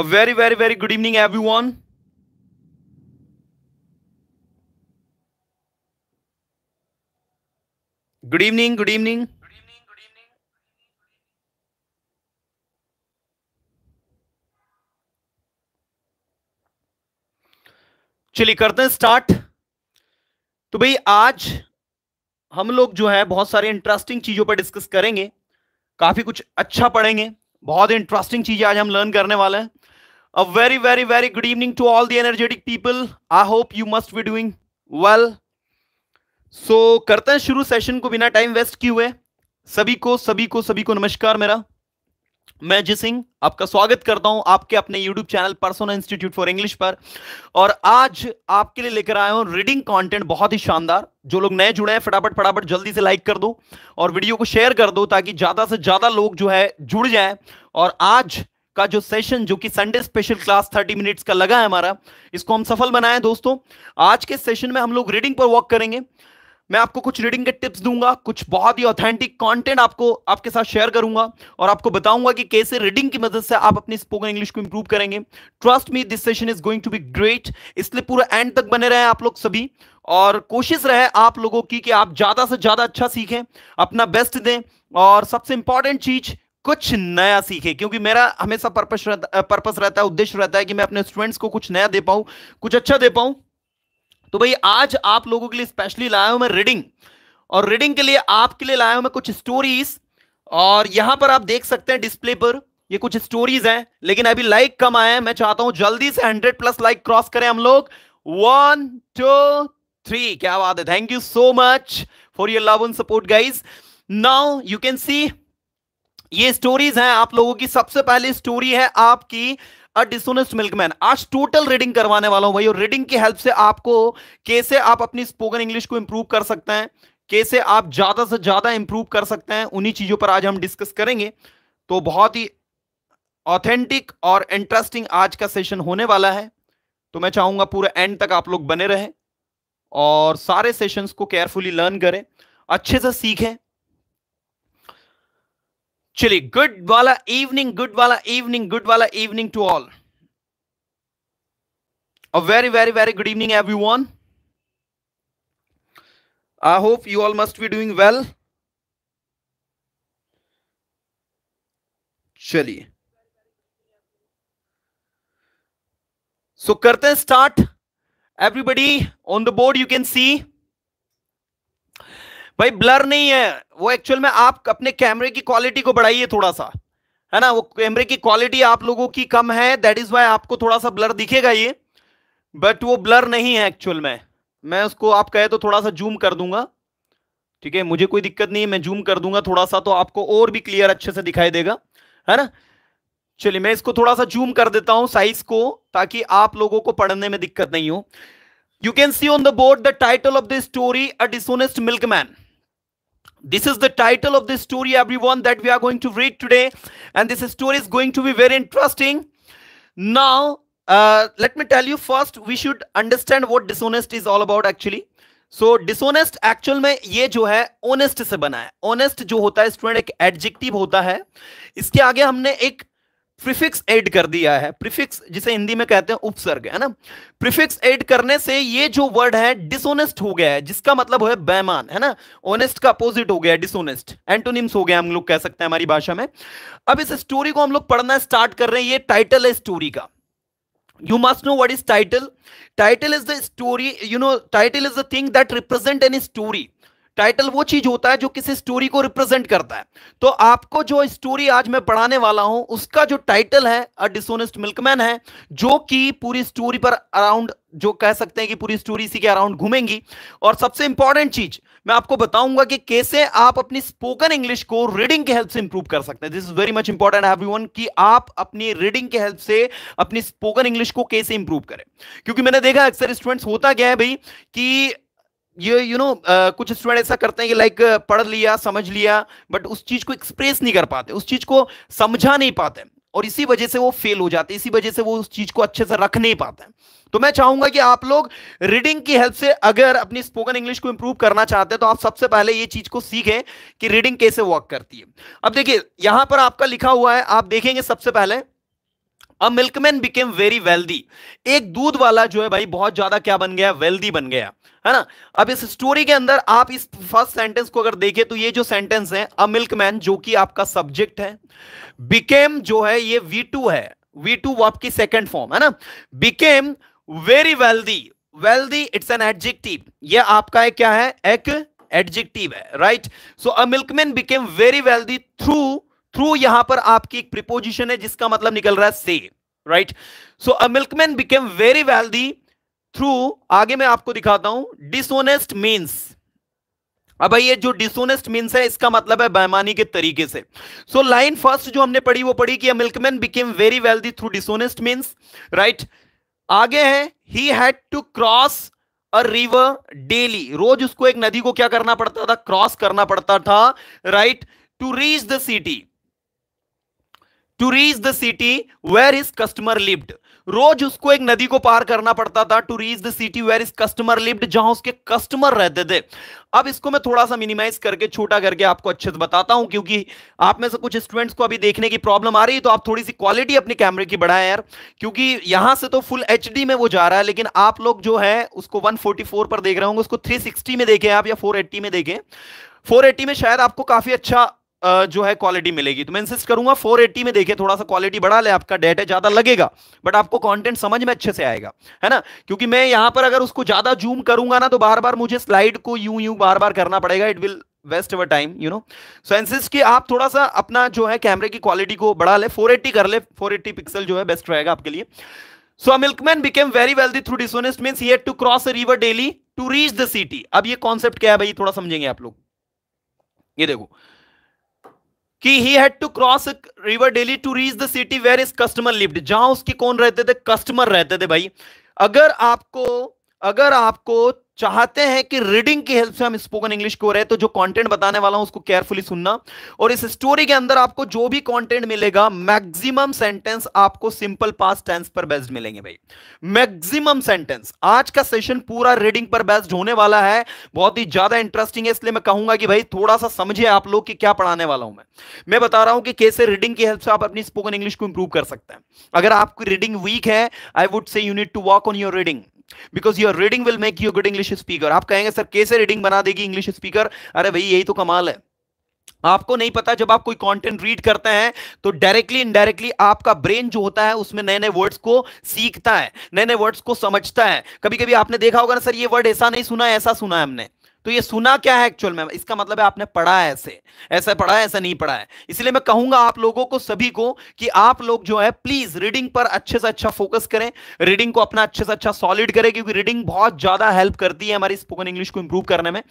A very, very, very good evening, everyone. Good evening, good evening. चलिए करते हैं start तो भाई आज हम लोग जो है बहुत सारे इंटरेस्टिंग चीजों पर डिस्कस करेंगे काफी कुछ अच्छा पढ़ेंगे बहुत इंटरेस्टिंग चीज आज हम लर्न करने वाले हैं a very very very good evening to all the energetic people I hope you must be doing well so करते हैं शुरू सेशन को बिना टाइम वेस्ट किए हुए सभी को सभी को सभी को नमस्कार मेरा मैं जी सिंह आपका स्वागत करता हूं आपके अपने YouTube channel Persona Institute for English पर और आज आपके लिए लेकर आया हूं रीडिंग कंटेंट बहुत ही शानदार जो लोग नए जुड़े हैं फटाफट फटाफट जल्दी से लाइक कर दो और वीडियो को शेयर कर दो ताकि ज्यादा से ज्यादा लोग जो है जुड़ जाए और आज का जो सेशन जो कि Sunday special class thirty minutes का लगा है हमारा इसको हम सफल बनाए दोस्तों आज के सेशन में हम लोग रीडिंग पर वॉक करेंगे मैं आपको कुछ रीडिंग के टिप्स दूंगा कुछ बहुत ही ऑथेंटिक कंटेंट आपको आपके साथ शेयर करूंगा और आपको बताऊंगा कि कैसे रीडिंग की मदद से आप अपनी स्पोकन इंग्लिश को इंप्रूव करेंगे trust me this session is going to be great इसलिए पूरा एंड तक बने रहे आप लोग सभी और कोशिश रहे आप लोगों की कि आप ज्यादा से ज्यादा अच्छा सीखें अपना बेस्ट दें और सबसे इंपॉर्टेंट चीज कुछ नया सीखे क्योंकि मेरा हमेशा पर्पस रहता पर्पस रहता है उद्देश्य रहता है कि मैं अपने स्टूडेंट्स को कुछ नया दे पाऊं कुछ अच्छा दे पाऊं तो भाई आज आप लोगों के लिए स्पेशली लाया हूं मैं रीडिंग और रीडिंग के लिए आपके लिए लाया हूं मैं कुछ स्टोरीज और यहां पर आप देख सकते हैं डिस्प्ले पर ये कुछ स्टोरीज हैं लेकिन अभी लाइक कम आए हैं मैं चाहता हूं जल्दी से हंड्रेड प्लस लाइक क्रॉस करें हम लोग वन टू थ्री क्या बात है thank you so much for your love and support guys now you can see ये स्टोरीज हैं आप लोगों की सबसे पहली स्टोरी है आपकी डिसोनेस्ट मिल्कमैन आज टोटल रीडिंग करवाने वाला हूं भाई और रीडिंग की हेल्प से आपको कैसे आप अपनी स्पोकन इंग्लिश को इंप्रूव कर सकते हैं कैसे आप ज्यादा से ज्यादा इंप्रूव कर सकते हैं उन्हीं चीजों पर आज हम डिस्कस करेंगे तो बहुत ही ऑथेंटिक और इंटरेस्टिंग आज का सेशन होने वाला है तो मैं चाहूंगा पूरा एंड तक आप लोग बने रहें और सारे सेशंस को केयरफुली लर्न करें अच्छे से सीखें चलिए गुड वाला इवनिंग गुड वाला इवनिंग गुड वाला evening to all a very very very good evening everyone I hope you all must be doing well चलिए सो करते हैं start everybody on the board you can see भाई blur नहीं है वो actual में आप अपने कैमरे की क्वालिटी को बढ़ाइए थोड़ा सा है ना वो कैमरे की क्वालिटी आप लोगों की कम है दैट इज वाई आपको थोड़ा सा ब्लर दिखेगा ये बट वो ब्लर नहीं है एक्चुअल में मैं उसको आप कहे तो थोड़ा सा जूम कर दूंगा ठीक है मुझे कोई दिक्कत नहीं है मैं जूम कर दूंगा थोड़ा सा तो आपको और भी क्लियर अच्छे से दिखाई देगा है ना चलिए मैं इसको थोड़ा सा जूम कर देता हूं साइज को ताकि आप लोगों को पढ़ने में दिक्कत नहीं हो you can see on the board the title of the story a dishonest milkman this is the title of this story everyone that we are going to read today and this story is going to be very interesting now uh, let me tell you first we should understand what dishonest is all about actually So, dishonest, actually, में ये जो है honest से बना है honest जो होता है स्टूडेंट एक adjective होता है इसके आगे हमने एक प्रीफिक्स ऐड कर दिया है प्रीफिक्स जिसे हिंदी में कहते हैं उपसर्ग है ना प्रीफिक्स ऐड करने से ये जो वर्ड है डिसोनेस्ट हो गया है जिसका मतलब है बेमान है ना ऑनेस्ट का अपोजिट हो गया डिसोनेस्ट एंटोनिम्स हो गया हम लोग कह सकते हैं हमारी भाषा में अब इस स्टोरी को हम लोग पढ़ना स्टार्ट कर रहे हैं ये टाइटल है स्टोरी का you must know what is title title is the story you know title is the thing that represent any story title वो चीज होता है जो किसी स्टोरी को रिप्रेजेंट करता है तो आपको जो स्टोरी आज मैं पढ़ाने वाला हूं उसका जो टाइटल है अ डिसोनेस्ट मिल्कमैन है जो कि पूरी स्टोरी पर अराउंड जो कह सकते हैं कि पूरी स्टोरी इसी के अराउंड घूमेंगी और सबसे इंपॉर्टेंट चीज मैं आपको बताऊंगा कि कैसे आप अपनी स्पोकन इंग्लिश को रीडिंग के हेल्प से इंप्रूव कर सकते हैं this is very much important everyone कि आप अपनी रीडिंग के हेल्प से अपनी स्पोकन इंग्लिश को कैसे इंप्रूव करें क्योंकि मैंने देखा अक्सर स्टूडेंट्स होता क्या है भाई कि ये you you know know, uh, कुछ स्टूडेंट ऐसा करते हैं कि लाइक uh, पढ़ लिया समझ लिया बट उस चीज को एक्सप्रेस नहीं कर पाते उस चीज को समझा नहीं पाते और इसी वजह से वो फेल हो जाते हैं इसी वजह से वो उस चीज को अच्छे से रख नहीं पाते तो मैं चाहूंगा कि आप लोग रीडिंग की हेल्प से अगर अपनी स्पोकन इंग्लिश को इंप्रूव करना चाहते हैं तो आप सबसे पहले ये चीज को सीखें कि रीडिंग कैसे वर्क करती है अब देखिए यहां पर आपका लिखा हुआ है आप देखेंगे सबसे पहले a milkman became very wealthy एक दूध वाला जो है भाई बहुत ज्यादा क्या बन गया वेल्दी बन गया है ना अब इस स्टोरी के अंदर आप इस फर्स्ट सेंटेंस को अगर देखें तो ये जो सेंटेंस है अ मिल्कमैन जो कि आपका सब्जेक्ट है बिकेम जो है ये वी टू है वी टू आपकी सेकेंड फॉर्म है ना became very wealthy wealthy it's an adjective ये आपका है क्या है एक एडजेक्टिव है right so a milkman became very wealthy through through यहां पर आपकी एक प्रिपोजिशन है जिसका मतलब निकल रहा है से right so a milkman became very wealthy through आगे मैं आपको दिखाता हूं डिसोनेस्ट मीन्स अब भाई ये जो डिसोनेस्ट मीन्स है इसका मतलब है बेमानी के तरीके से सो लाइन फर्स्ट जो हमने पढ़ी वो पढ़ी कि milkman became very wealthy through dishonest means right आगे है he had to cross a river daily रोज उसको एक नदी को क्या करना पड़ता था क्रॉस करना पड़ता था right to reach the city to reach the city where his customer lived रोज उसको एक नदी को पार करना पड़ता था to reach the city where his customer lived जहां उसके कस्टमर रहते थे अब इसको मैं थोड़ा सा मिनिमाइज करके छोटा करके आपको अच्छे से बताता हूं क्योंकि आप में से कुछ स्टूडेंट्स को अभी देखने की प्रॉब्लम आ रही है तो आप थोड़ी सी क्वालिटी अपने कैमरे की बढ़ाएं यार क्योंकि यहां से तो फुल एच में वो जा रहा है लेकिन आप लोग जो है उसको वन पर देख रहे होंगे उसको थ्री में देखें आप या फोर में देखें 480 में शायद आपको काफी अच्छा जो है क्वालिटी मिलेगी तो मैं इंसिस्ट करूंगा 480 में देखिए थोड़ा सा क्वालिटी बढ़ा ले आपका डेट है ज्यादा लगेगा बट आपको कंटेंट समझ में अच्छे से आएगा है ना क्योंकि मैं यहां पर अगर उसको ज्यादा जूम करूंगा ना तो बार बार मुझे स्लाइड को यू यू बार बार करना पड़ेगा it will waste our time you know so एनसिस की आप थोड़ा सा अपना जो है कैमरे की क्वालिटी को बढ़ा ले फोर कर ले फोर पिक्सल जो है बेस्ट रहेगा आपके लिए so milkman became very wealthy through dishonest mean he to cross a river daily to reach the city अब ये कॉन्सेप्ट क्या है भाई थोड़ा समझेंगे आप लोग ये देखो कि he had to cross river daily to reach the city where his customer lived जहां उसके कौन रहते थे कस्टमर रहते थे भाई अगर आपको अगर आपको चाहते हैं कि रीडिंग की हेल्प से हम स्पोकन इंग्लिश को रहे तो जो कंटेंट बताने वाला हूं उसको केयरफुली सुनना और इस स्टोरी के अंदर आपको जो भी कंटेंट मिलेगा मैक्सिमम सेंटेंस आपको सिंपल पास टेंस पर बेस्ड मिलेंगे भाई मैक्सिमम सेंटेंस आज का सेशन पूरा रीडिंग पर बेस्ड होने वाला है बहुत ही ज्यादा इंटरेस्टिंग है इसलिए मैं कहूंगा कि भाई थोड़ा सा समझिए आप लोग कि क्या पढ़ाने वाला हूं मैं मैं बता रहा हूं कि कैसे रीडिंग की हेल्प से आप अपनी स्पोकन इंग्लिश को इंप्रूव कर सकते हैं अगर आपकी रीडिंग वीक है I would say you need to work on your reading because your reading will make you good English speaker आप कहेंगे सर कैसे रीडिंग बना देगी इंग्लिश स्पीकर अरे भाई यही तो कमाल है आपको नहीं पता जब आप कोई कंटेंट रीड करते हैं तो डायरेक्टली इनडायरेक्टली आपका ब्रेन जो होता है उसमें नए नए वर्ड्स को सीखता है नए नए वर्ड्स को समझता है कभी कभी आपने देखा होगा ना सर ये वर्ड ऐसा नहीं सुना ऐसा सुना है हमने तो ये सुना क्या है एक्चुअल में इसका मतलब है आपने पढ़ा है ऐसे ऐसा पढ़ा है ऐसा नहीं पढ़ा है इसलिए मैं कहूंगा आप लोगों को सभी को कि आप लोग जो है प्लीज रीडिंग पर अच्छे से अच्छा फोकस करें रीडिंग को अपना अच्छे से अच्छा सॉलिड करें क्योंकि रीडिंग बहुत ज्यादा हेल्प करती है हमारी स्पोकन इंग्लिश को इंप्रूव करने में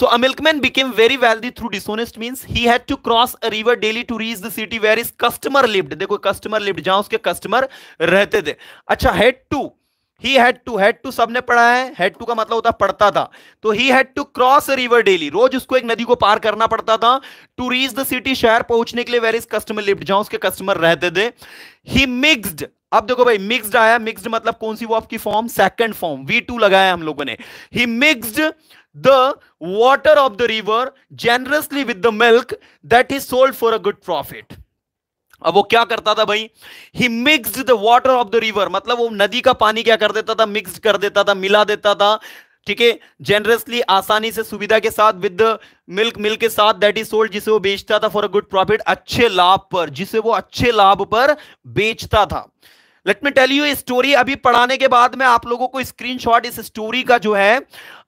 so a milkman became very wealthy through dishonest mean he had to cross a river daily to reach the city where his customer lived देखो कस्टमर लिफ्ट जहां उसके कस्टमर रहते थे अच्छा had to he had to had to सबने to है had to का मतलब होता पढ़ता था तो he had to cross river daily रोज उसको एक नदी को पार करना पड़ता था टू रीच द सिटी शहर पहुंचने के लिए वेर इज कस्टमर लिफ्ट जहां उसके कस्टमर रहते थे ही मिक्सड अब देखो भाई मिक्सड आया मिक्सड मतलब कौन सी वो आपकी form second form V two लगाया हम लोगों ने he mixed the water of the river generously with the milk that is sold for a good profit अब वो क्या करता था भाई he mix the water of the river मतलब वो नदी का पानी क्या कर देता था मिक्स कर देता था मिला देता था ठीक है जेनरसली आसानी से सुविधा के साथ विद मिल्क मिल्क के साथ दैट इज सोल्ड जिसे वो बेचता था फॉर अ गुड प्रॉफिट अच्छे लाभ पर जिसे वो अच्छे लाभ पर बेचता था let me tell you story अभी पढ़ाने के बाद में आप लोगों को स्क्रीनशॉट इस स्टोरी का जो है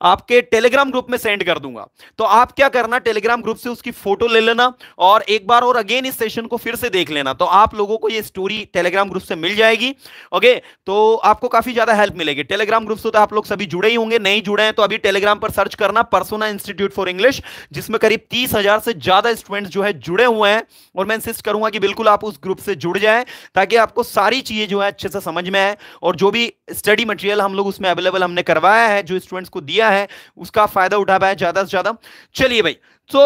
आपके टेलीग्राम ग्रुप में सेंड कर दूंगा तो आप क्या करना टेलीग्राम ग्रुप से उसकी फोटो ले लेना और एक बार और अगेन इस सेशन को फिर से देख लेना तो आप लोगों को ये स्टोरी टेलीग्राम ग्रुप से मिल जाएगी ओके तो आपको काफी ज्यादा हेल्प मिलेगी टेलीग्राम ग्रुप से तो आप लोग सभी जुड़े ही होंगे नहीं जुड़े हैं तो अभी टेलीग्राम पर सर्च करना परसोना इंस्टीट्यूट फॉर इंग्लिश जिसमें करीब तीस हजार से ज्यादा स्टूडेंट्स जो है जुड़े हुए हैं और मैं इंसिस्ट करूंगा कि बिल्कुल आप उस ग्रुप से जुड़ जाए ताकि आपको सारी चीजें जो है अच्छे से समझ में आए और जो भी स्टडी मटेरियल हम लोग उसमें अवेलेबल हमने करवाया है जो स्टूडेंट्स को दिया है है उसका फायदा उठा पाया ज्यादा से ज्यादा चलिए भाई तो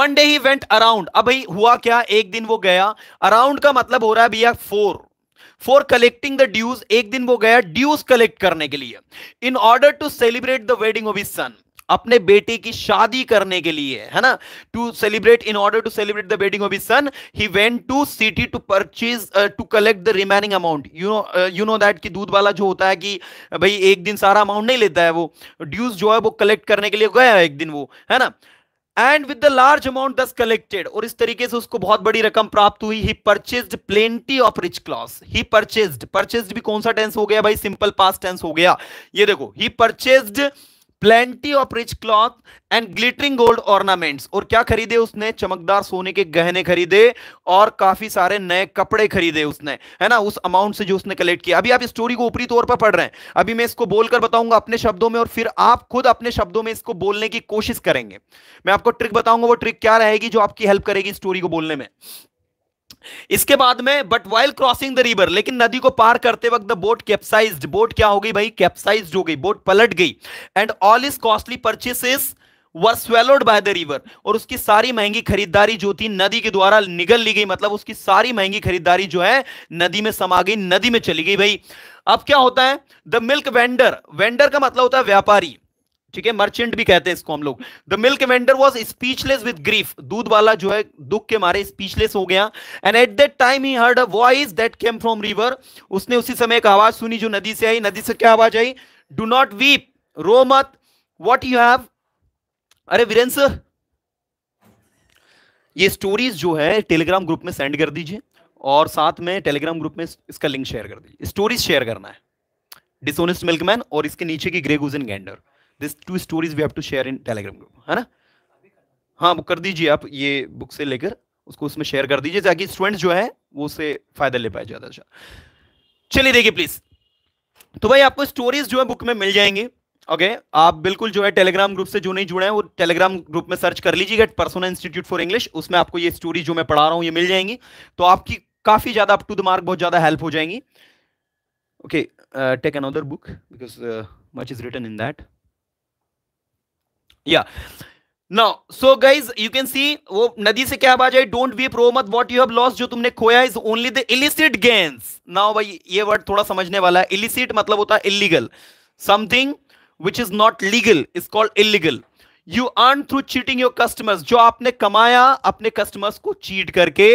one day he went around अब भाई हुआ क्या एक दिन वो गया अराउंड का मतलब हो रहा है भैया for for collecting the dues एक दिन वो गया ड्यूज कलेक्ट करने के लिए in order to celebrate the wedding of his son अपने बेटे की शादी करने के लिए है ना to celebrate in order to celebrate the wedding of son he went to city to purchase to collect the remaining amount you know you know that कि दूध वाला जो होता है कि भाई एक दिन सारा अमाउंट नहीं लेता है वो ड्यूज जो है वो कलेक्ट करने के लिए गया है एक दिन वो है ना and with the large amount thus collected और इस तरीके से उसको बहुत बड़ी रकम प्राप्त हुई he purchase plenty of rich cloth he purchase purchase भी कौन सा टेंस हो गया भाई सिंपल पास टेंस हो गया ये देखो he purchase plenty of rich cloth and glittering gold ornaments और क्या खरीदे उसने चमकदार सोने के गहने खरीदे और काफी सारे नए कपड़े खरीदे उसने है ना उस अमाउंट से जो उसने कलेक्ट किया अभी आप स्टोरी को ऊपरी तौर पर पढ़ रहे हैं अभी मैं इसको बोलकर बताऊंगा अपने शब्दों में और फिर आप खुद अपने शब्दों में इसको बोलने की कोशिश करेंगे मैं आपको ट्रिक बताऊंगा वो ट्रिक क्या रहेगी जो आपकी हेल्प करेगी स्टोरी को बोलने में इसके बाद में but while crossing the river लेकिन नदी को पार करते वक्त द बोट कैप्साइज्ड बोट क्या हो गई भाई कैप्साइज हो गई बोट पलट गई and all his costly purchases swallowed swallowed by the river और उसकी सारी महंगी खरीदारी जो थी नदी के द्वारा निगल ली गई मतलब उसकी सारी महंगी खरीदारी जो है नदी में समा गई नदी में चली गई भाई अब क्या होता है द मिल्क वेंडर वेंडर का मतलब होता है व्यापारी ठीक है मर्चेंट भी कहते हैं इसको हम लोग the milk vendor was speechless with grief दूध वाला जो है दुख के मारे स्पीचलेस हो गया and at that time he heard a voice that came from river उसने उसी समय एक आवाज सुनी जो नदी से आई नदी से क्या आवाज आई डू नॉट वीप रो मत वॉट यू हैव अरे वीरेंस ये स्टोरीज जो है टेलीग्राम ग्रुप में सेंड कर दीजिए और साथ में टेलीग्राम ग्रुप में इसका लिंक शेयर कर दीजिए स्टोरीज शेयर करना है डिसोनेस्ट मिल्कमैन और इसके नीचे की ग्रेगुजन गैंडर this two stories we have to share in Telegram group है ना हाँ बुक कर दीजिए आप ये बुक से लेकर उसको उसमें शेयर कर दीजिए ताकि स्टूडेंट्स जो है वो उससे फायदा ले पाए ज़्यादा से चलिए देखिए प्लीज़ तो भाई आपको स्टोरीज जो है बुक में मिल जाएंगे ओके okay, आप बिल्कुल जो है टेलीग्राम ग्रुप से जो नहीं जुड़े हैं वो टेलीग्राम ग्रुप में सर्च कर लीजिए get Persona Institute for English उसमें आपको ये स्टोरी जो मैं पढ़ा रहा हूँ ये मिल जाएंगी तो आपकी काफ़ी ज़्यादा अप टू द मार्क बहुत ज़्यादा हेल्प हो जाएंगी okay take another book because much is written in that या now so guys you can see वो नदी से क्या आवाज आई डोंट बी प्रो मत वॉट यू हैव लॉस जो तुमने खोया is only the illicit gains now भाई ये वर्ड थोड़ा समझने वाला है इलिसिट मतलब होता है illegal something which is not legal is called illegal you earn through cheating your customers जो आपने कमाया अपने कस्टमर्स को चीट करके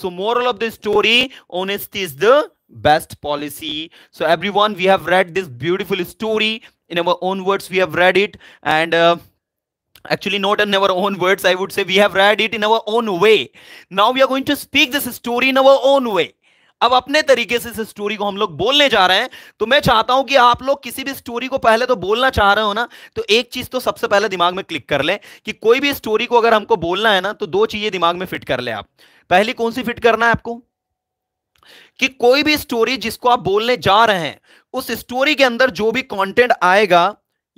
so moral of the story honesty is the best policy so everyone we have read this beautiful story in our own words we have read it and uh, actually not in our own words i would say we have read it in our own way now we are going to speak this story in our own way अब अपने तरीके से इस story को हम लोग बोलने जा रहे हैं तो मैं चाहता हूं कि आप लोग किसी भी स्टोरी को पहले तो बोलना चाह रहे हो ना तो एक चीज तो सबसे पहले दिमाग में क्लिक कर ले कि कोई भी स्टोरी को अगर हमको बोलना है ना तो दो चीजें दिमाग में फिट कर ले आप पहली कौन सी फिट करना है आपको कि कोई भी स्टोरी जिसको आप बोलने जा रहे हैं उस स्टोरी के अंदर जो भी कॉन्टेंट आएगा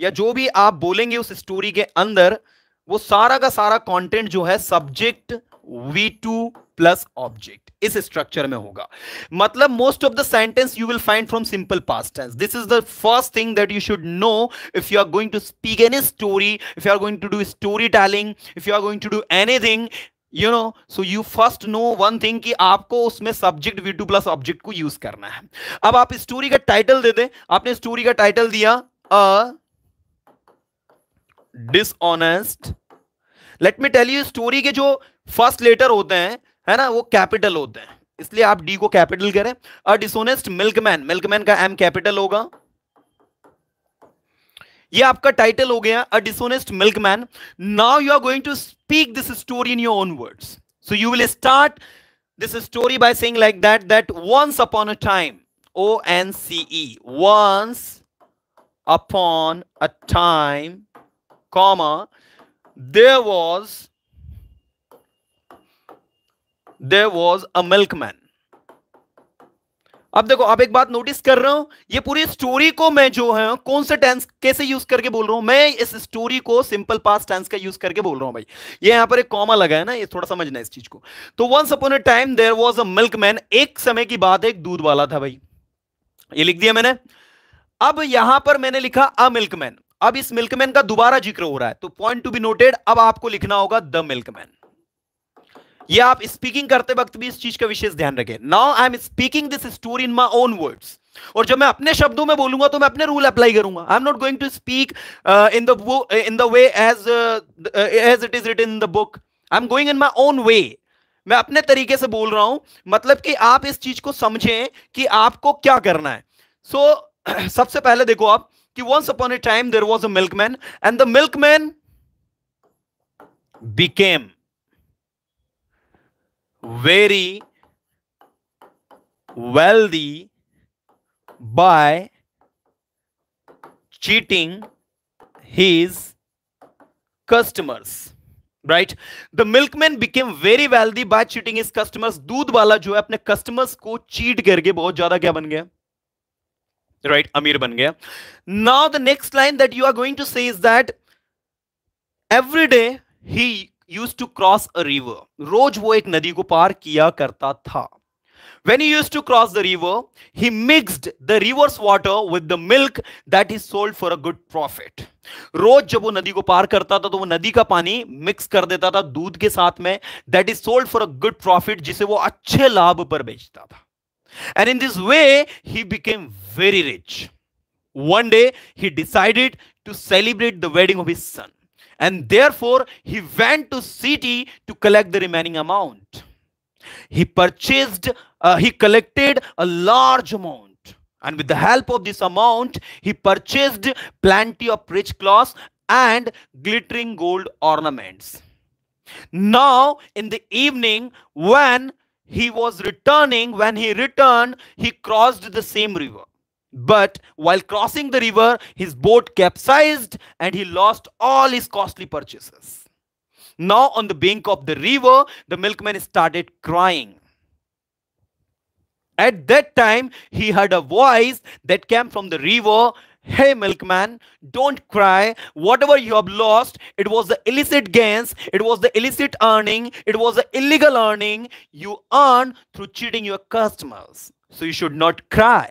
या जो भी आप बोलेंगे उस स्टोरी के अंदर वो सारा का सारा कंटेंट जो है subject V two plus object इस स्ट्रक्चर में होगा मतलब most of the sentence you will find from simple past tense this is the first thing that you should know if you are going to speak any story if you are going to do story telling if you are going to do anything you know so you first know one thing कि आपको उसमें subject V two plus object को use करना है अब आप story का title दे दें आपने स्टोरी का टाइटल दिया a dishonest let me tell you story के जो फर्स्ट लेटर होते हैं है ना वो कैपिटल होते हैं इसलिए आप डी को कैपिटल करें अ डिसऑनेस्ट मिल्कमैन मिल्कमैन का एम कैपिटल होगा ये आपका टाइटल हो गया a dishonest milkman now you are going to speak this story in your own words so you will start this story by saying like that that once upon a time O N C E once upon a time comma there was there was a milkman अब देखो आप एक बात notice कर रहे हो ये पूरी स्टोरी को मैं जो है कौन से टेंस कैसे यूज करके बोल रहा हूं मैं इस स्टोरी को सिंपल पास टेंस का यूज करके बोल रहा हूं भाई ये यहां पर एक कॉमा लगा है ना ये थोड़ा समझना इस चीज को तो once upon a time there was a milkman एक समय की बात एक दूध वाला था भाई ये लिख दिया मैंने अब यहां पर मैंने लिखा अ मिल्कमैन अब इस मिल्कमैन का दोबारा जिक्र हो रहा है तो पॉइंट टू बी नोटेड अब आपको लिखना होगा द मिल्कमैन ये आप स्पीकिंग करते वक्त भी इस चीज का विशेष ध्यान रखें now I am speaking this story in my own words और जब मैं अपने शब्दों में बोलूंगा तो मैं अपने रूल अप्लाई करूंगा I am not going to speak in the in the way as as it is written in the book I am going in my own way मैं अपने तरीके से बोल रहा हूं मतलब कि आप इस चीज को समझें कि आपको क्या करना है सो so, सबसे पहले देखो आप कि once upon a time there was a milkman and the milkman became very wealthy by cheating his customers right the milkman became very wealthy by cheating his customers दूध वाला जो है अपने कस्टमर्स को चीट करके बहुत ज्यादा क्या बन गया राइट right? अमीर बन गया now the next line that you are going to say is that every day he use to cross a river रोज वो एक नदी को पार किया करता था when he used to cross the river he mixed the river's water with the milk that he sold for a good profit रोज जब वो नदी को पार करता था तो वो नदी का पानी मिक्स कर देता था दूध के साथ में that is sold for a good profit जिसे वो अच्छे लाभ पर बेचता था and in this way he became very rich. One day he decided to celebrate the wedding of his son. And therefore he went to city to collect the remaining amount. He purchased, uh, he collected a large amount. And with the help of this amount, he purchased plenty of rich cloths and glittering gold ornaments. Now, in the evening, when he was returning, when he returned, he crossed the same river. But while crossing the river, his boat capsized and he lost all his costly purchases. Now, on the bank of the river, the milkman started crying. At that time, he heard a voice that came from the river Hey, milkman, don't cry. Whatever you have lost, it was the illicit gains, it was the illicit earning, it was the illegal earning you earned through cheating your customers. So you should not cry.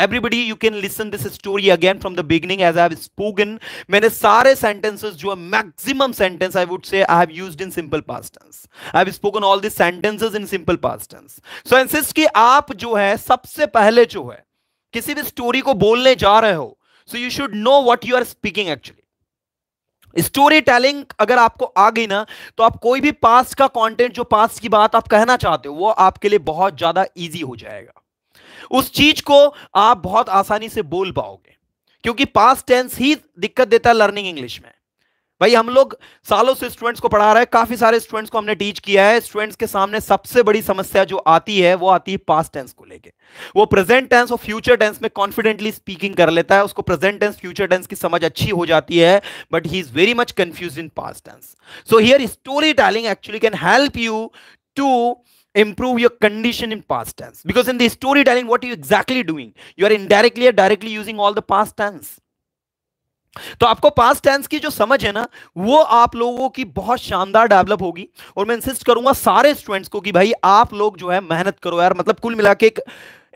Everybody you can listen this story again from the beginning as I have spoken मैंने सारे sentences जो maximum sentence I would say I have used in simple past tense I have spoken all this sentences in simple past tense so insist कि आप जो है सबसे पहले जो है किसी भी स्टोरी को बोलने जा रहे हो so you should know what you are speaking actually story telling अगर आपको आ गई ना तो आप कोई भी पास्ट का कंटेंट जो पास्ट की बात आप कहना चाहते हो वो आपके लिए बहुत ज्यादा इजी हो जाएगा उस चीज को आप बहुत आसानी से बोल पाओगे क्योंकि पास्ट टेंस ही दिक्कत देता है लर्निंग इंग्लिश में भाई हम लोग सालों से स्टूडेंट्स को पढ़ा रहे हैं काफी सारे स्टूडेंट्स को हमने टीच किया है स्टूडेंट्स के सामने सबसे बड़ी समस्या जो आती है वो आती है पास्ट टेंस को लेके वो प्रेजेंट टेंस और फ्यूचर टेंस में कॉन्फिडेंटली स्पीकिंग कर लेता है उसको प्रेजेंट टेंस फ्यूचर टेंस की समझ अच्छी हो जाती है but he is very much confuse in past tense so here story telling actually can help you to improve your condition in past tense because in the storytelling what are you exactly doing you are indirectly or directly using all the past tense तो आपको past tense की जो समझ है ना वो आप लोगों की बहुत शानदार डेवलप होगी और मैं इंसिस्ट करूंगा सारे स्टूडेंट्स को कि भाई आप लोग जो है मेहनत करो यार मतलब कुल मिला के एक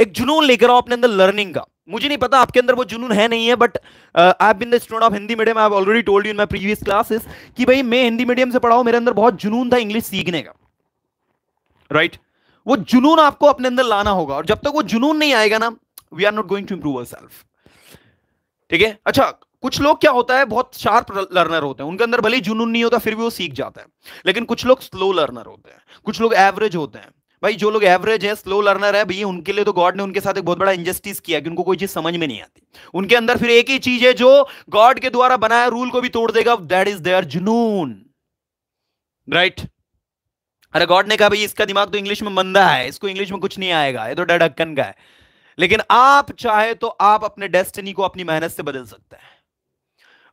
एक जुनून लेकर आओ अपने अंदर लर्निंग का मुझे नहीं पता आपके अंदर वो जुनून है नहीं है but I been the student of Hindi medium I already told you in my previous classes कि भाई मैं हिंदी मीडियम से पढ़ाऊ मेरे अंदर बहुत जुनून था इंग्लिश सीखने का राइट वो जुनून आपको अपने अंदर लाना होगा और जब तक वो जुनून नहीं आएगा ना we are not going to improve our self ठीक है अच्छा कुछ लोग क्या होता है बहुत शार्प लर्नर होते हैं उनके अंदर भले ही जुनून नहीं होता फिर भी वो सीख जाता है लेकिन कुछ लोग स्लो लर्नर होते हैं कुछ लोग एवरेज होते हैं भाई जो लोग एवरेज है स्लो लर्नर है भैया उनके लिए तो गॉड ने उनके साथ एक बहुत बड़ा इंजस्टिस किया कि उनको कोई चीज समझ में नहीं आती उनके अंदर फिर एक ही चीज है जो गॉड के द्वारा बनाया रूल को भी तोड़ देगा दैट इज देयर जुनून राइट right? अरे गॉड ने कहा भाई इसका दिमाग तो इंग्लिश में मंदा है इसको इंग्लिश में कुछ नहीं आएगा ये तो डडक्कन का है लेकिन आप चाहे तो आप अपने डेस्टिनी को अपनी मेहनत से बदल सकते हैं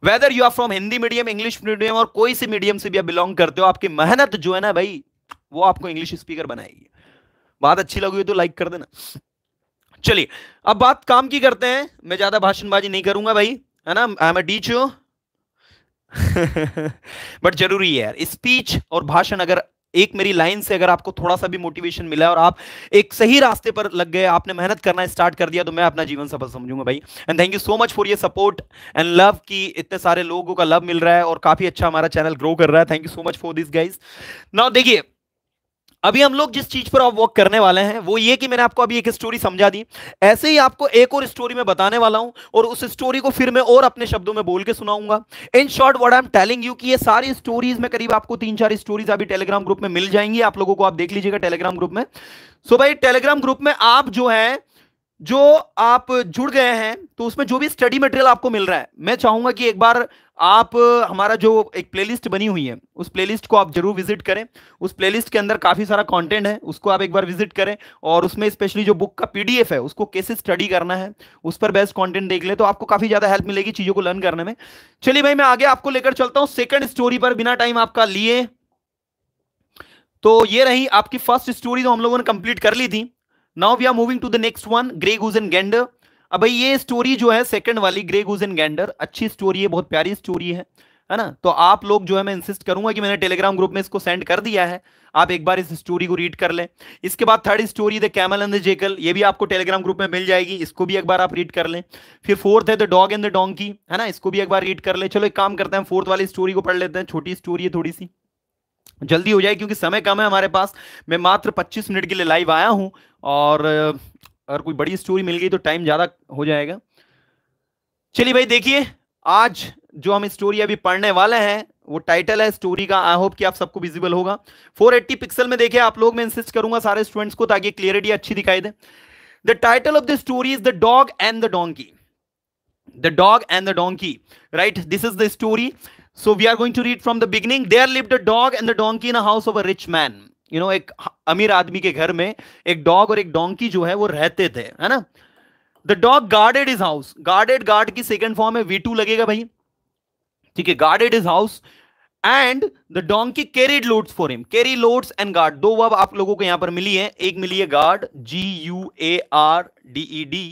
whether you are from Hindi medium English medium और कोई से मीडियम से भी आप बिलोंग करते हो आपकी मेहनत जो है ना भाई वो आपको इंग्लिश स्पीकर बनाएगी बात अच्छी लगी तो लाइक कर देना चलिए अब बात काम की करते हैं मैं ज्यादा भाषणबाजी नहीं करूंगा भाई है ना आई एम ए डीच बट जरूरी है यार स्पीच और भाषण अगर एक मेरी लाइन से अगर आपको थोड़ा सा भी मोटिवेशन मिला और आप एक सही रास्ते पर लग गए आपने मेहनत करना स्टार्ट कर दिया तो मैं अपना जीवन सफल समझूंगा भाई and thank you so much for ये सपोर्ट एंड लव की इतने सारे लोगों का लव मिल रहा है और काफी अच्छा हमारा चैनल ग्रो कर रहा है thank you so much for this guys now देखिए अभी हम लोग जिस चीज पर आप वर्क करने वाले हैं वो ये कि मैंने आपको अभी एक स्टोरी समझा दी ऐसे ही आपको एक और स्टोरी में बताने वाला हूं और उस स्टोरी को फिर मैं और अपने शब्दों में बोल के सुनाऊंगा in short word I am telling you कि ये सारी स्टोरीज में करीब आपको तीन चार स्टोरीज अभी टेलीग्राम ग्रुप में मिल जाएंगी आप लोगों को आप देख लीजिएगा टेलीग्राम ग्रुप में सो भाई टेलीग्राम ग्रुप में आप जो है जो आप जुड़ गए हैं तो उसमें जो भी स्टडी मटेरियल आपको मिल रहा है मैं चाहूंगा कि एक बार आप हमारा जो एक प्लेलिस्ट बनी हुई है उस प्लेलिस्ट को आप जरूर विजिट करें उस प्लेलिस्ट के अंदर काफ़ी सारा कंटेंट है उसको आप एक बार विजिट करें और उसमें स्पेशली जो बुक का पीडीएफ है उसको कैसे स्टडी करना है उस पर बेस्ट कंटेंट देख लें तो आपको काफ़ी ज़्यादा हेल्प मिलेगी चीज़ों को लर्न करने में चलिए भाई मैं आगे आपको लेकर चलता हूँ सेकेंड स्टोरी पर बिना टाइम आपका लिए तो ये रही आपकी फर्स्ट स्टोरी तो हम लोगों ने कंप्लीट कर ली थी now we are moving to the next one grey goose and gander अब भाई ये स्टोरी जो है सेकंड वाली ग्रे गुज इन गैंडर अच्छी स्टोरी है बहुत प्यारी स्टोरी है है ना तो आप लोग जो है मैं इंसिस्ट करूंगा कि मैंने टेलीग्राम ग्रुप में इसको सेंड कर दिया है आप एक बार इस स्टोरी को रीड कर लें इसके बाद third story the camel and the jackal ये भी आपको टेलीग्राम ग्रुप में मिल जाएगी इसको भी एक बार आप रीड कर लें फिर फोर्थ है the dog and the donkey है ना इसको भी एक बार रीड कर लें चलो एक काम करते हैं फोर्थ वाली स्टोरी को पढ़ लेते हैं छोटी स्टोरी है थोड़ी सी जल्दी हो जाए क्योंकि समय कम है हमारे पास मैं मात्र पच्चीस मिनट के लिए लाइव आया हूँ और अगर कोई बड़ी स्टोरी मिल गई तो टाइम ज़्यादा हो जाएगा चलिए भाई देखिए आज जो हम स्टोरी अभी पढ़ने वाले हैं वो टाइटल है स्टोरी का आई होप कि आप सबको विजिबल होगा 480 पिक्सल में देखिए आप लोग मैं इंसिस्ट करूंगा सारे स्टूडेंट्स को ताकि क्लियरिटी अच्छी दिखाई दे the title of the story is the dog and the donkey the dog and the donkey right this is the story so we are going to read from the beginning there live the dog and the donkey in house of a rich man you know एक अमीर आदमी के घर में एक dog और एक donkey जो है वो रहते थे है ना the dog guarded is house guarded guard की सेकेंड फॉर्म है वी टू लगेगा भाई ठीक है guarded is house and the donkey carried loads for him carry loads and guard दो वर्ब आप लोगों को यहां पर मिली है एक मिली है guard G U A R D E D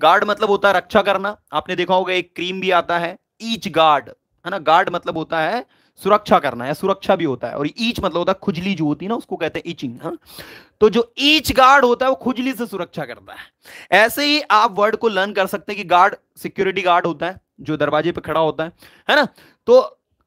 guard मतलब होता है रक्षा करना आपने देखा होगा एक क्रीम भी आता है ईच गार्ड है ना गार्ड मतलब होता है सुरक्षा करना है सुरक्षा भी होता है और ईच मतलब होता है खुजली जो होती है ना उसको कहते हैं इचिंग हा? तो जो ईच गार्ड होता है वो खुजली से सुरक्षा करता है ऐसे ही आप वर्ड को लर्न कर सकते हैं कि गार्ड सिक्योरिटी गार्ड होता है जो दरवाजे पे खड़ा होता है है ना तो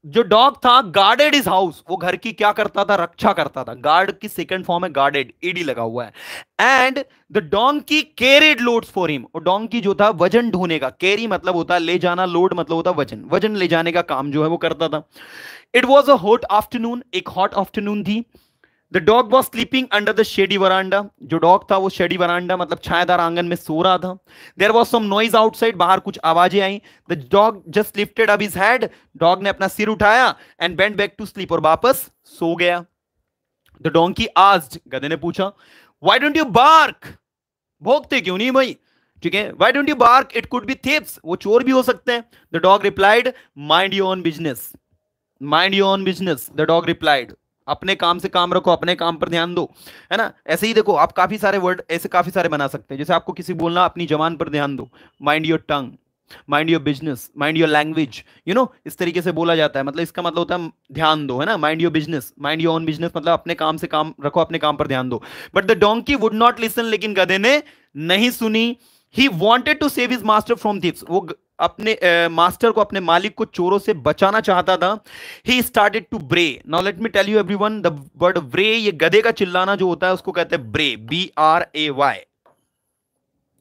जो डॉग था गार्डेड इज हाउस वो घर की क्या करता था रक्षा करता था गार्ड की सेकंड फॉर्म है गार्डेड ईडी e लगा हुआ है and the donkey carried load for him और डोंकी जो था वजन ढोने का कैरी मतलब होता है ले जाना लोड मतलब होता है वजन वजन ले जाने का काम जो है वो करता था it was a hot afternoon एक हॉट आफ्टरनून थी the dog was sleeping under the shady veranda जो डॉग था वो शेडी वरांडा मतलब छायादार आंगन में सो रहा था there was some noise outside बाहर कुछ आवाजें आई the dog just lifted up his head dog ने अपना सिर उठाया and bent back to sleep और वापस सो गया द डोंकी आस्ड गधे ने पूछा वाई डोंट यू बार्क भोगते क्यों नहीं भाई ठीक है why don't you bark it could be thieves वो चोर भी हो सकते हैं the dog replied mind your own business mind your own business the dog replied अपने काम से काम रखो अपने काम पर ध्यान दो है ना ऐसे ही देखो आप काफी सारे वर्ड ऐसे काफी सारे बना सकते हैं जैसे आपको किसी बोलना अपनी जबान पर ध्यान दो mind your tongue mind your business mind your language you know इस तरीके से बोला जाता है मतलब इसका मतलब होता है ध्यान दो है ना mind your business mind your own business मतलब अपने काम से काम रखो अपने काम पर ध्यान दो but the donkey would not listen लेकिन गधे ने नहीं सुनी he wanted to save his master from thieves वो अपने मास्टर मास्टर को अपने मालिक को चोरों से बचाना चाहता था he started to bray now let me tell you everyone third bray ये गधे का चिल्लाना जो होता है उसको कहते हैं ब्रे बी आर ए वाई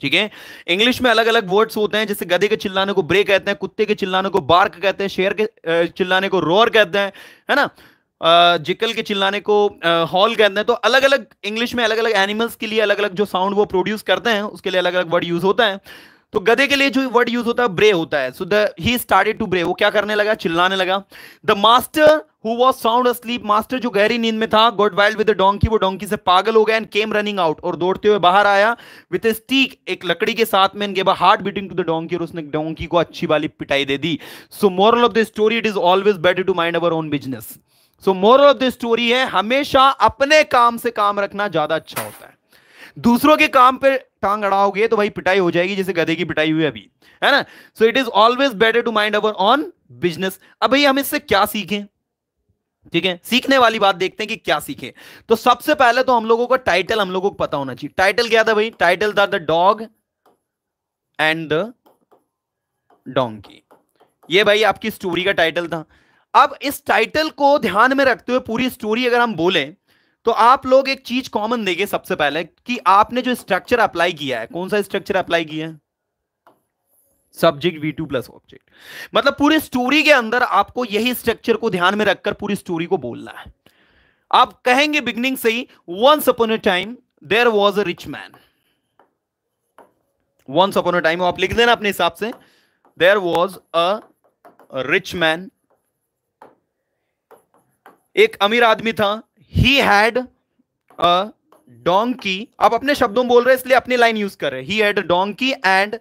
ठीक है इंग्लिश में अलग अलग वर्ड्स होते हैं जैसे गधे के चिल्लाने को ब्रे कहते हैं कुत्ते के चिल्लाने को बार्क कहते हैं शेर के चिल्लाने को रोर कहते हैं है ना जिकल के चिल्लाने को हॉल कहते हैं तो अलग अलग इंग्लिश में अलग अलग एनिमल्स के लिए अलग अलग जो साउंड वो प्रोड्यूस करते हैं उसके लिए अलग अलग वर्ड यूज होता है तो गधे के लिए जो वर्ड यूज होता है ब्रे होता है so the he started to bray वो क्या करने लगा चिल्लाने लगा the master who was sound sleep master जो गहरी नींद में था गोड वाइल्ड विद डोंकी वो डोंकी से पागल हो गया एंड केम रनिंग आउट और दौड़ते हुए बाहर आया विद स्टीक एक लकड़ी के साथ में बाद hard beating to the donkey और उसने डोंकी को अच्छी वाली पिटाई दे दी so moral of the story it is always better to mind our own business so moral of the story है हमेशा अपने काम से काम रखना ज्यादा अच्छा होता है दूसरों के काम पे टांग अड़ाओगे तो भाई पिटाई हो जाएगी जैसे गधे की पिटाई हुई अभी है ना so it is always better to mind our own business अब भाई हम इससे क्या सीखें ठीक है सीखने वाली बात देखते हैं कि क्या सीखें तो सबसे पहले तो हम लोगों का टाइटल हम लोगों को पता होना चाहिए टाइटल क्या था भाई टाइटल था the dog and the donkey ये भाई आपकी स्टोरी का टाइटल था अब इस टाइटल को ध्यान में रखते हुए पूरी स्टोरी अगर हम बोलें तो आप लोग एक चीज कॉमन देंगे सबसे पहले कि आपने जो स्ट्रक्चर अप्लाई किया है कौन सा स्ट्रक्चर अप्लाई किया है subject V two plus object मतलब पूरी स्टोरी के अंदर आपको यही स्ट्रक्चर को ध्यान में रखकर पूरी स्टोरी को बोलना है आप कहेंगे बिगनिंग से ही once upon a time there was a rich man once upon a time आप लिख देना अपने हिसाब से there was a rich man एक अमीर आदमी था ही हैड अ डोंकी आप अपने शब्दों में बोल रहे हैं इसलिए अपनी लाइन यूज कर रहे he had a donkey and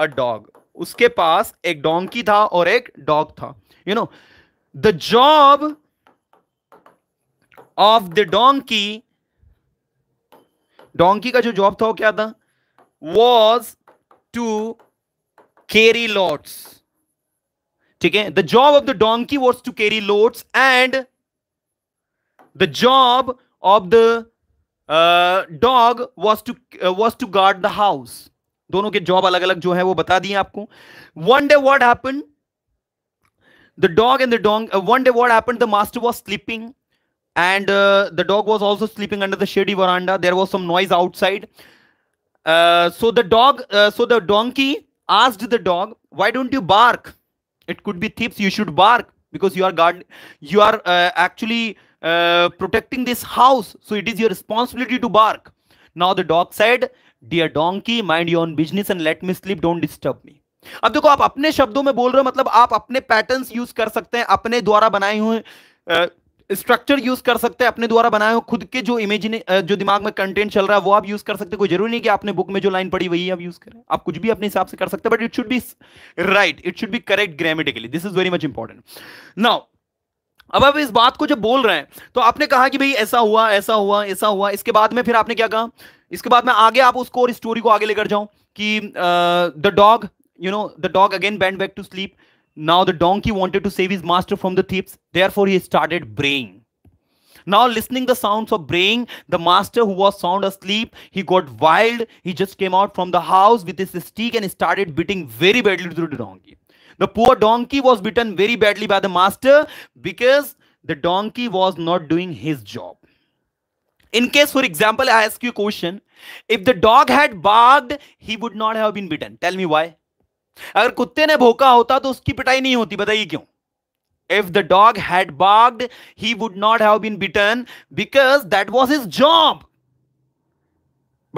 a dog उसके पास एक डोंकी था और एक डॉग था you know the job of the donkey donkey का जो जॉब था वो क्या था वॉज टू केरी लॉट्स ठीक है the job of the donkey was to carry lots and the job of the uh, dog was to uh, was to guard the house दोनों के जॉब अलग अलग जो है वो बता दिए आपको one day what happen the dog and the dog one day what happen the master was sleeping and the dog was also sleeping under the shady veranda there was some noise outside so the dog so the donkey asked the dog why don't you bark it could be thieves you should bark because you are guard you are uh, actually Uh, protecting this house so it is your responsibility to bark now the dog said dear donkey mind your own business and let me sleep don't disturb me अब देखो आप अपने शब्दों में बोल रहे हो मतलब आप अपने पैटर्न्स यूज कर सकते हैं अपने द्वारा बनाए हुए स्ट्रक्चर uh, यूज कर सकते हैं अपने द्वारा बनाए हुए खुद के जो इमेजिने uh, जो दिमाग में कंटेंट चल रहा है वो आप यूज कर सकते हैं कोई जरूरी नहीं कि आपने बुक में जो लाइन पढ़ी वही आप यूज करें आप कुछ भी अपने हिसाब से कर सकते हैं but it should be right it should be correct grammatically this is very much important now अब आप इस बात को जब बोल रहे हैं तो आपने कहा कि भाई ऐसा हुआ ऐसा हुआ ऐसा हुआ इसके बाद में फिर आपने क्या कहा इसके बाद में आगे आप उसको और स्टोरी को आगे लेकर जाओ कि the dog you know the dog again bent back to sleep now the donkey wanted to save his master from the thieves therefore he started braying Now, listening the sounds of braying, the master who was sound asleep, he got wild. He just came out from the house with his stick and started beating very badly to the donkey. The poor donkey was beaten very badly by the master because the donkey was not doing his job. In case, for example, I ask you a question. If the dog had barked, he would not have been bitten. Tell me why. if the dog had barked he would not have been bitten because that was his job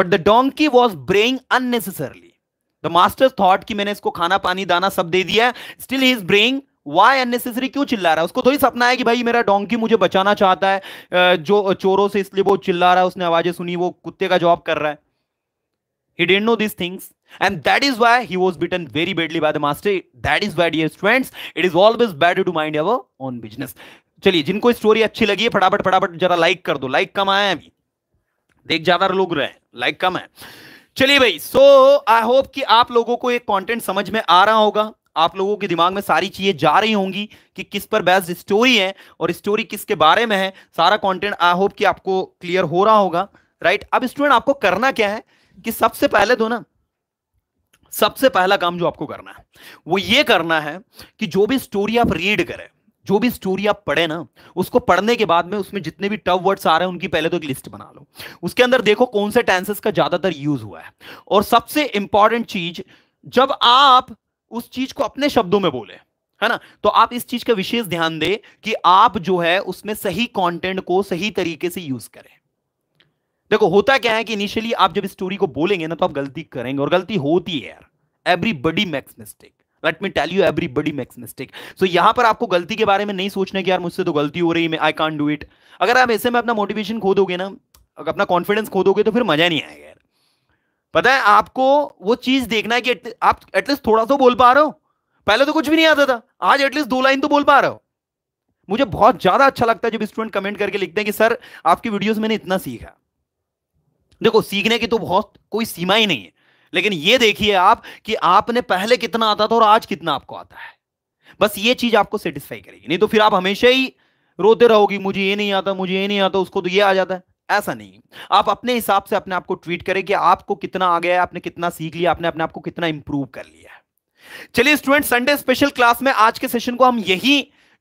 but the donkey was braying unnecessarily the masters thought कि मैंने इसको खाना पानी दाना सब दे दिया still he is braying why unnecessary क्यों चिल्ला रहा है उसको थोड़ी सपना है कि भाई मेरा डोंकी मुझे बचाना चाहता है जो चोरों से इसलिए वो चिल्ला रहा है उसने आवाजें सुनी वो कुत्ते का जॉब कर रहा है he didn't know these things and that is why he was beaten very badly by the master that is why dear students it is always better to mind our own business चलिए जिनको story अच्छी लगी है फटाफट फटाफट जरा like कर दो लाइक कम आया अभी देख ज्यादा लोग रहे लाइक कम है चलिए भाई सो आई होप कि आप लोगों को एक कंटेंट समझ में आ रहा होगा आप लोगों के दिमाग में सारी चीजें जा रही होंगी कि किस पर बेस्ट स्टोरी है और स्टोरी किसके बारे में है सारा कंटेंट आई होप कि आपको क्लियर हो रहा होगा राइट अब स्टूडेंट आपको करना क्या है कि सबसे पहले तो ना सबसे पहला काम जो आपको करना है वो ये करना है कि जो भी स्टोरी आप रीड करें जो भी स्टोरी आप पढ़े ना उसको पढ़ने के बाद में उसमें जितने भी टफ वर्ड्स आ रहे हैं उनकी पहले तो एक लिस्ट बना लो उसके अंदर देखो कौन से टेंसेस का ज्यादातर यूज हुआ है और सबसे इंपॉर्टेंट चीज जब आप उस चीज को अपने शब्दों में बोले है ना तो आप इस चीज का विशेष ध्यान दें कि आप जो है उसमें सही कॉन्टेंट को सही तरीके से यूज करें देखो होता क्या है कि इनिशियली आप जब स्टोरी को बोलेंगे ना तो आप गलती करेंगे और गलती होती है यार everybody makes mistake let me tell you everybody makes mistake so यहां पर आपको गलती के बारे में नहीं सोचना कि यार मुझसे तो गलती हो रही है आई कॉन्ट डू इट अगर आप ऐसे में अपना मोटिवेशन खो दोगे ना अगर अपना कॉन्फिडेंस खो दोगे तो फिर मजा नहीं आएगा यार पता है आपको वो चीज देखना है कि आप एटलीस्ट थोड़ा सा बोल पा रहे हो पहले तो कुछ भी नहीं आता था आज एटलीस्ट दो लाइन तो बोल पा रहे हो मुझे बहुत ज्यादा अच्छा लगता है जब स्टूडेंट कमेंट करके लिखते हैं कि सर आपकी वीडियो मैंने इतना सीखा देखो सीखने की तो बहुत कोई सीमा ही नहीं है लेकिन ये देखिए आप कि आपने पहले कितना आता था और आज कितना आपको आता है बस ये चीज आपको सेटिस्फाई करेगी नहीं तो फिर आप हमेशा ही रोते रहोगी मुझे ये नहीं आता मुझे ये नहीं आता उसको तो ये आ जाता है ऐसा नहीं आप अपने हिसाब से अपने आप को ट्वीट करें कि आपको कितना आ गया है आपने कितना सीख लिया आपने अपने आप को कितना इंप्रूव कर लिया चलिए स्टूडेंट संडे स्पेशल क्लास में आज के सेशन को हम यही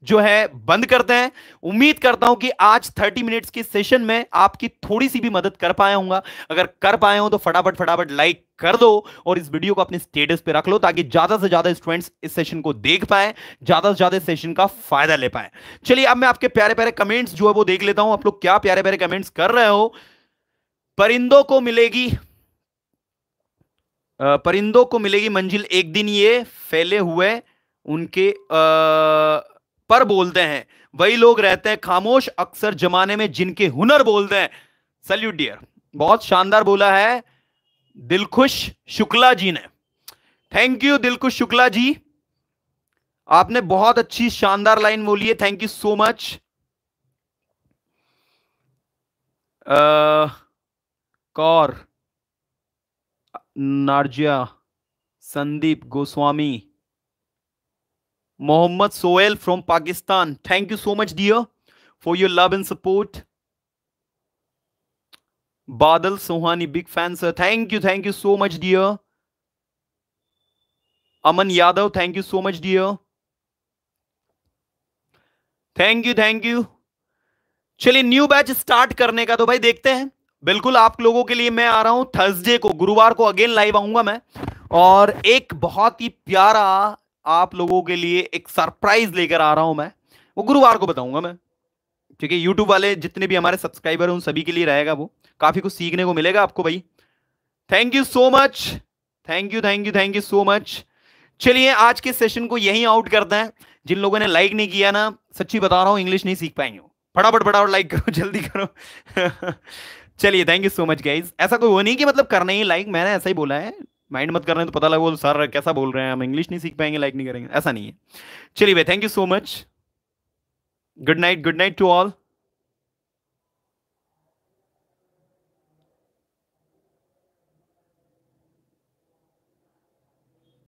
जो है बंद करते हैं उम्मीद करता हूं कि आज 30 मिनट्स के सेशन में आपकी थोड़ी सी भी मदद कर पाया हूं अगर कर पाए हो तो फटाफट फटाफट लाइक कर दो और इस वीडियो को अपने स्टेटस पे रख लो ताकि ज्यादा से ज्यादा स्टूडेंट्स इस सेशन को देख पाए ज्यादा से ज्यादा सेशन का फायदा ले पाए चलिए अब मैं आपके प्यारे प्यारे कमेंट्स जो है वो देख लेता हूं आप लोग क्या प्यारे प्यारे कमेंट्स कर रहे हो परिंदों को मिलेगी परिंदों को मिलेगी मंजिल एक दिन ये फैले हुए उनके अः पर बोलते हैं वही लोग रहते हैं खामोश अक्सर जमाने में जिनके हुनर बोलते हैं सल्यूट डियर बहुत शानदार बोला है दिलखुश शुक्ला जी ने थैंक यू दिलखुश शुक्ला जी आपने बहुत अच्छी शानदार लाइन बोली है thank you so much Kaur Nargis Sandeep Goswami Mohammad Sohail from Pakistan thank you so much dear for your love and support Badal Sohani big fan sir thank you thank you so much dear Aman Yadav thank you so much dear thank you thank you चलिए new batch start करने का तो भाई देखते हैं बिल्कुल आप लोगों के लिए मैं आ रहा हूं थर्सडे को गुरुवार को अगेन लाइव आऊंगा मैं और एक बहुत ही प्यारा आप लोगों के लिए एक सरप्राइज लेकर आ रहा हूं मैं वो गुरुवार को बताऊंगा मैं ठीक है यूट्यूब वाले जितने भी हमारे सब्सक्राइबर हैं उन सभी के लिए रहेगा वो काफी कुछ सीखने को मिलेगा आपको भाई thank you so much thank you thank you thank you so much चलिए आज के सेशन को यहीं आउट करते हैं जिन लोगों ने लाइक नहीं किया ना सच्ची बता रहा हूँ इंग्लिश नहीं सीख पाएंगे फटाफट फटाफट लाइक करो जल्दी करो चलिए thank you so much guys ऐसा कोई वो नहीं कि मतलब करना ही लाइक मैंने ऐसा ही बोला है माइंड मत कर रहे हैं तो पता लगा सर कैसा बोल रहे हैं हम इंग्लिश नहीं सीख पाएंगे लाइक नहीं करेंगे ऐसा नहीं है चलिए भाई thank you so much good night good night to all